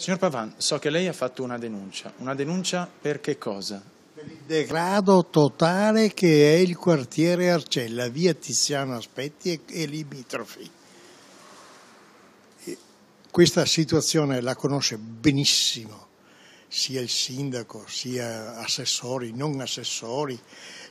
Signor Pavan, so che lei ha fatto una denuncia. Una denuncia per che cosa? Per il degrado totale che è il quartiere Arcella, via Tiziano Aspetti e, e limitrofi. Questa situazione la conosce benissimo sia il sindaco, sia assessori, non assessori.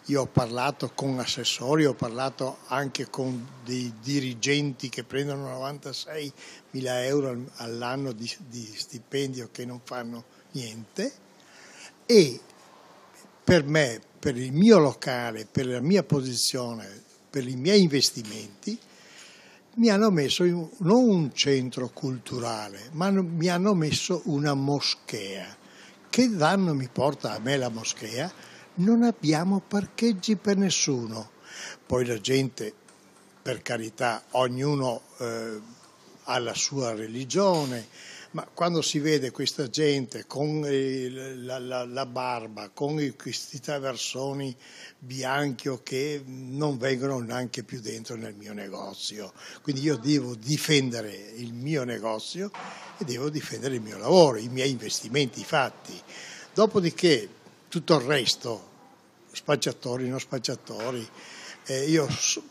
Io ho parlato con assessori, ho parlato anche con dei dirigenti che prendono 96 mila euro all'anno di, di stipendio che non fanno niente e per me, per il mio locale, per la mia posizione, per i miei investimenti, mi hanno messo in, non un centro culturale, ma mi hanno messo una moschea. Che danno mi porta a me la moschea? Non abbiamo parcheggi per nessuno. Poi la gente, per carità, ognuno eh, ha la sua religione, ma quando si vede questa gente con la, la, la, barba, con questi traversoni bianchi che non vengono neanche più dentro nel mio negozio, quindi io devo difendere il mio negozio e devo difendere il mio lavoro, i miei investimenti fatti. Dopodiché tutto il resto, spacciatori, non spacciatori, eh, io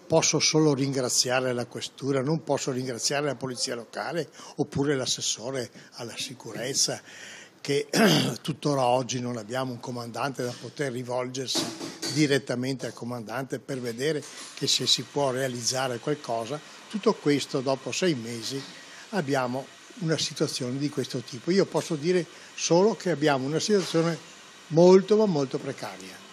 posso solo ringraziare la questura, non posso ringraziare la polizia locale oppure l'assessore alla sicurezza che tuttora oggi non abbiamo un comandante da poter rivolgersi direttamente al comandante per vedere che se si può realizzare qualcosa. Tutto questo dopo sei mesi abbiamo una situazione di questo tipo. Io posso dire solo che abbiamo una situazione molto ma molto precaria.